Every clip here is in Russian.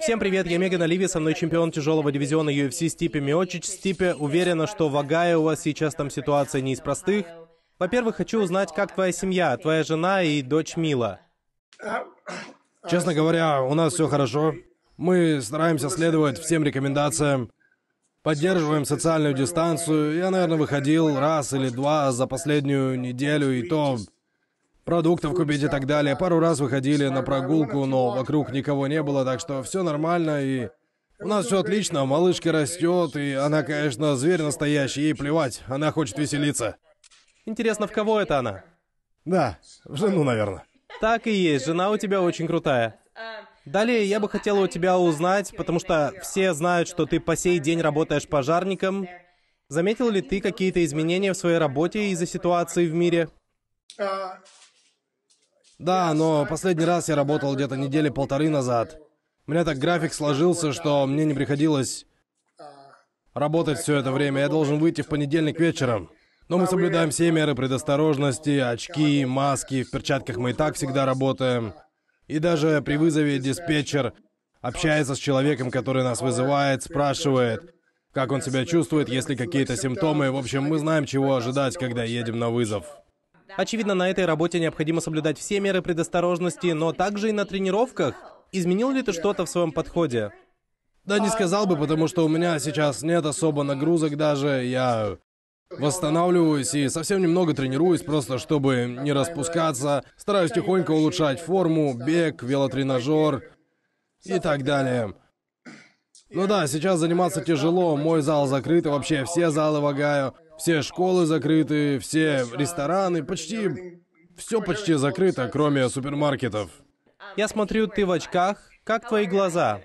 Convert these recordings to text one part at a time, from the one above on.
Всем привет, я Меган Оливия, со мной чемпион тяжелого дивизиона UFC Стипе Миочич. Стипе, уверена, что в Агае у вас сейчас там ситуация не из простых. Во-первых, хочу узнать, как твоя семья, твоя жена и дочь Мила. Честно говоря, у нас все хорошо. Мы стараемся следовать всем рекомендациям. Поддерживаем социальную дистанцию. Я, наверное, выходил раз или два за последнюю неделю, и то продуктов купить и так далее. Пару раз выходили на прогулку, но вокруг никого не было, так что все нормально и... У нас все отлично, малышка растет, и она, конечно, зверь настоящий, ей плевать, она хочет веселиться. Интересно, в кого это она? Да, в жену, наверное. Так и есть, жена у тебя очень крутая. Далее я бы хотела у тебя узнать, потому что все знают, что ты по сей день работаешь пожарником. Заметил ли ты какие-то изменения в своей работе из-за ситуации в мире? А, да, но последний раз я работал где-то недели полторы назад. У меня так график сложился, что мне не приходилось работать все это время. Я должен выйти в понедельник вечером. Но мы соблюдаем все меры предосторожности, очки, маски, в перчатках мы и так всегда работаем. И даже при вызове диспетчер общается с человеком, который нас вызывает, спрашивает, как он себя чувствует, есть ли какие-то симптомы. В общем, мы знаем, чего ожидать, когда едем на вызов. Очевидно, на этой работе необходимо соблюдать все меры предосторожности, но также и на тренировках. Изменил ли ты что-то в своем подходе? Да не сказал бы, потому что у меня сейчас нет особо нагрузок даже. Я восстанавливаюсь и совсем немного тренируюсь, просто чтобы не распускаться. Стараюсь тихонько улучшать форму, бег, велотренажер и так далее. Ну да, сейчас заниматься тяжело, мой зал закрыт, и вообще все залы вагаю. Все школы закрыты, все рестораны, почти... Все почти закрыто, кроме супермаркетов. Я смотрю, ты в очках. Как твои глаза?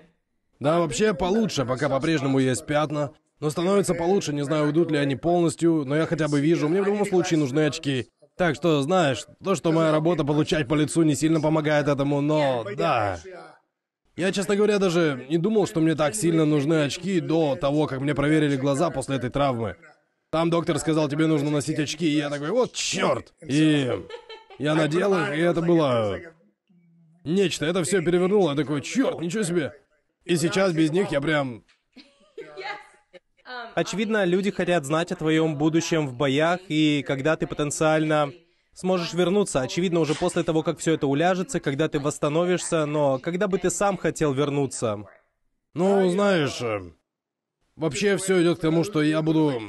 Да, вообще получше, пока по-прежнему есть пятна. Но становится получше, не знаю, уйдут ли они полностью, но я хотя бы вижу, мне в любом случае нужны очки. Так что, знаешь, то, что моя работа получать по лицу не сильно помогает этому, но да. Я, честно говоря, даже не думал, что мне так сильно нужны очки до того, как мне проверили глаза после этой травмы. Там доктор сказал, тебе нужно носить очки, и я такой, вот черт! И я надел их, и это было нечто. Это все перевернуло, я такой, черт, ничего себе! И сейчас без них я прям... Очевидно, люди хотят знать о твоем будущем в боях, и когда ты потенциально сможешь вернуться, очевидно, уже после того, как все это уляжется, когда ты восстановишься, но когда бы ты сам хотел вернуться? Ну, знаешь, вообще все идет к тому, что я буду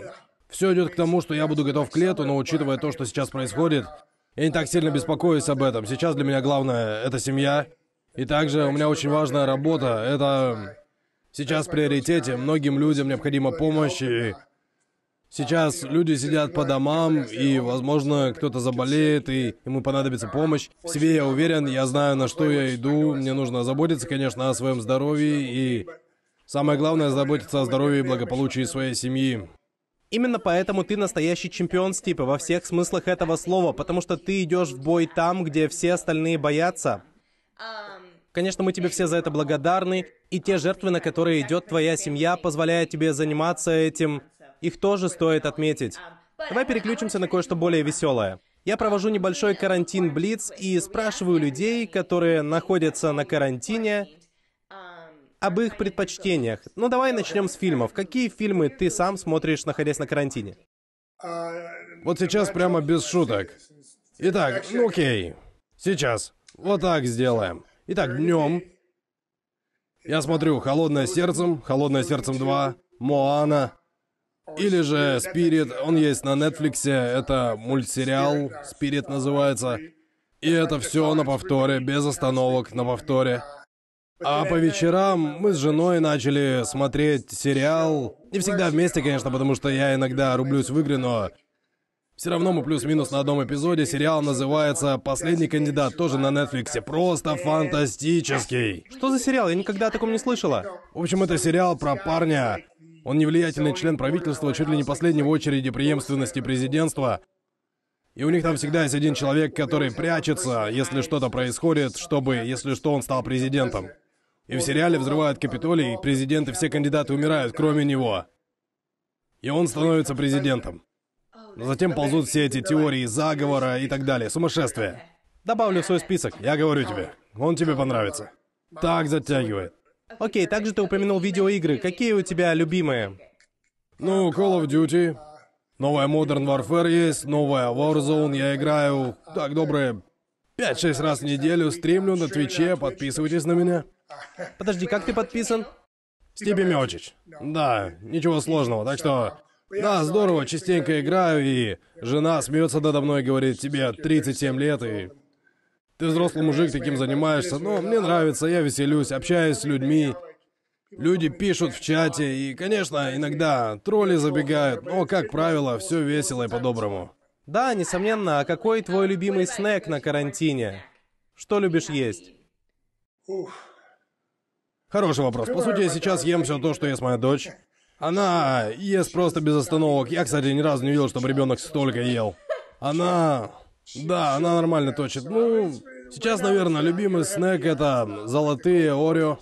все идет к тому, что я буду готов к лету, но учитывая то, что сейчас происходит, я не так сильно беспокоюсь об этом. Сейчас для меня главное — это семья. И также у меня очень важная работа. Это сейчас в приоритете. Многим людям необходима помощь, и Сейчас люди сидят по домам, и, возможно, кто-то заболеет, и ему понадобится помощь. В себе я уверен, я знаю, на что я иду. Мне нужно заботиться, конечно, о своем здоровье, и самое главное, заботиться о здоровье и благополучии своей семьи. Именно поэтому ты настоящий чемпион, Стипа, во всех смыслах этого слова, потому что ты идешь в бой там, где все остальные боятся. Конечно, мы тебе все за это благодарны, и те жертвы, на которые идет твоя семья, позволяя тебе заниматься этим, их тоже стоит отметить. Давай переключимся на кое-что более веселое. Я провожу небольшой карантин Блиц и спрашиваю людей, которые находятся на карантине, об их предпочтениях. Ну давай начнем с фильмов. Какие фильмы ты сам смотришь, находясь на карантине? Вот сейчас прямо без шуток. Итак, ну окей. Сейчас. Вот так сделаем. Итак, днем. Я смотрю «Холодное сердцем», «Холодное сердцем 2», «Моана», или же «Спирит», он есть на Netflix, это мультсериал, «Спирит» называется. И это все на повторе, без остановок, на повторе. А по вечерам мы с женой начали смотреть сериал. Не всегда вместе, конечно, потому что я иногда рублюсь в игры, но все равно мы плюс-минус на одном эпизоде. Сериал называется «Последний кандидат», тоже на Netflix. Просто фантастический. Что за сериал? Я никогда о таком не слышала. В общем, это сериал про парня. Он невлиятельный член правительства, чуть ли не последний в очереди преемственности президентства. И у них там всегда есть один человек, который прячется, если что-то происходит, чтобы, если что, он стал президентом. И в сериале взрывают Капитолий, президенты, все кандидаты умирают, кроме него. И он становится президентом. Но затем ползут все эти теории заговора и так далее, сумасшествие. Добавлю в свой список. Я говорю тебе, он тебе понравится. Так затягивает. Окей, также ты упомянул видеоигры. Какие у тебя любимые? Ну, Call of Duty. Новая Modern Warfare есть, новая Warzone. Я играю так добрые 5-6 раз в неделю стримлю на Твиче, подписывайтесь на меня. Подожди, как ты подписан? Степи Мёчич. Да, ничего сложного, так что... Да, здорово, частенько играю, и жена смеется надо мной и говорит, тебе 37 лет, и ты взрослый мужик, таким занимаешься, но мне нравится, я веселюсь, общаюсь с людьми. Люди пишут в чате, и, конечно, иногда тролли забегают, но, как правило, все весело и по-доброму. Да, несомненно. А какой твой любимый снэк на карантине? Что любишь есть? Хороший вопрос. По сути, я сейчас ем все то, что ест моя дочь. Она ест просто без остановок. Я, кстати, ни разу не видел, чтобы ребенок столько ел. Она... Да, она нормально точит. Ну, сейчас, наверное, любимый снэк это золотые Орео.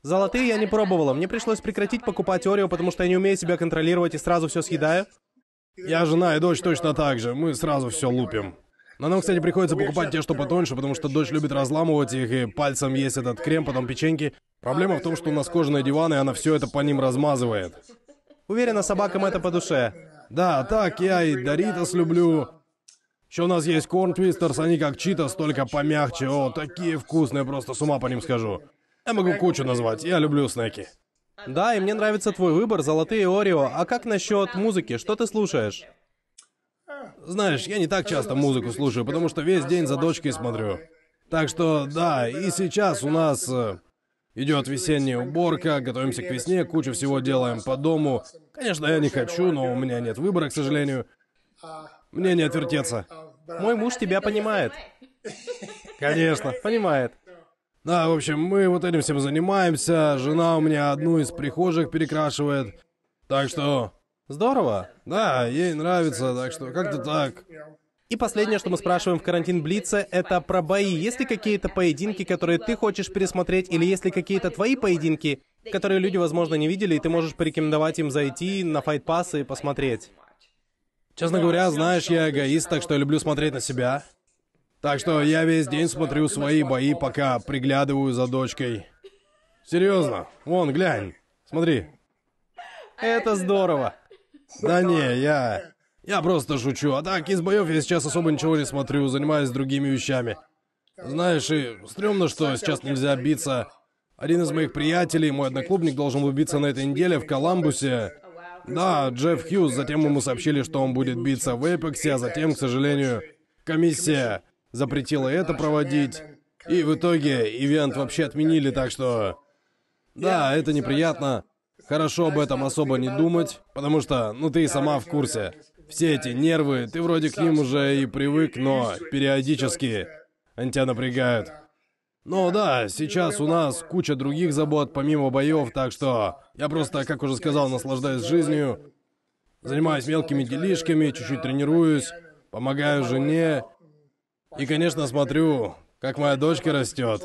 Золотые я не пробовала. Мне пришлось прекратить покупать Орео, потому что я не умею себя контролировать и сразу все съедаю. Я жена и дочь точно так же. Мы сразу все лупим. Но нам, кстати, приходится покупать те, что потоньше, потому что дочь любит разламывать их и пальцем есть этот крем, потом печеньки. Проблема в том, что у нас кожаные диваны, и она все это по ним размазывает. Уверена, собакам это по душе. Да, так, я и Доритас люблю. Еще у нас есть корн твистерс, они как чита, только помягче. О, такие вкусные, просто с ума по ним схожу. Я могу кучу назвать, я люблю снеки. Да, и мне нравится твой выбор, золотые Орео. А как насчет музыки? Что ты слушаешь? Знаешь, я не так часто музыку слушаю, потому что весь день за дочкой смотрю. Так что, да, и сейчас у нас э, идет весенняя уборка, готовимся к весне, кучу всего делаем по дому. Конечно, я не хочу, но у меня нет выбора, к сожалению. Мне не отвертеться. Мой муж тебя понимает. Конечно, понимает. Да, в общем, мы вот этим всем занимаемся. Жена у меня одну из прихожих перекрашивает. Так что... Здорово. Да, ей нравится, так что как-то так. И последнее, что мы спрашиваем в карантин Блица, это про бои. Есть ли какие-то поединки, которые ты хочешь пересмотреть, или есть ли какие-то твои поединки, которые люди, возможно, не видели, и ты можешь порекомендовать им зайти на Fight Pass и посмотреть? Честно говоря, знаешь, я эгоист, так что я люблю смотреть на себя. Так что я весь день смотрю свои бои, пока приглядываю за дочкой. Серьезно. Вон, глянь. Смотри. Это здорово. Да не, я... Я просто шучу. А так, из боев я сейчас особо ничего не смотрю, занимаюсь другими вещами. Знаешь, и стрёмно, что сейчас нельзя биться. Один из моих приятелей, мой одноклубник, должен был биться на этой неделе в Коламбусе. Да, Джефф Хьюз, затем ему сообщили, что он будет биться в Эпексе, а затем, к сожалению, комиссия запретила это проводить. И в итоге ивент вообще отменили, так что... Да, это неприятно. Хорошо об этом особо не думать, потому что, ну ты и сама в курсе. Все эти нервы, ты вроде к ним уже и привык, но периодически они тебя напрягают. Ну да, сейчас у нас куча других забот помимо боев, так что я просто, как уже сказал, наслаждаюсь жизнью, занимаюсь мелкими делишками, чуть-чуть тренируюсь, помогаю жене и, конечно, смотрю, как моя дочка растет.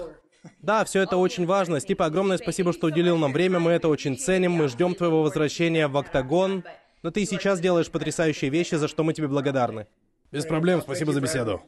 Да, все это очень важно. Стипа, огромное спасибо, что уделил нам время. Мы это очень ценим. Мы ждем твоего возвращения в Октагон. Но ты сейчас делаешь потрясающие вещи, за что мы тебе благодарны. Без проблем. Спасибо за беседу.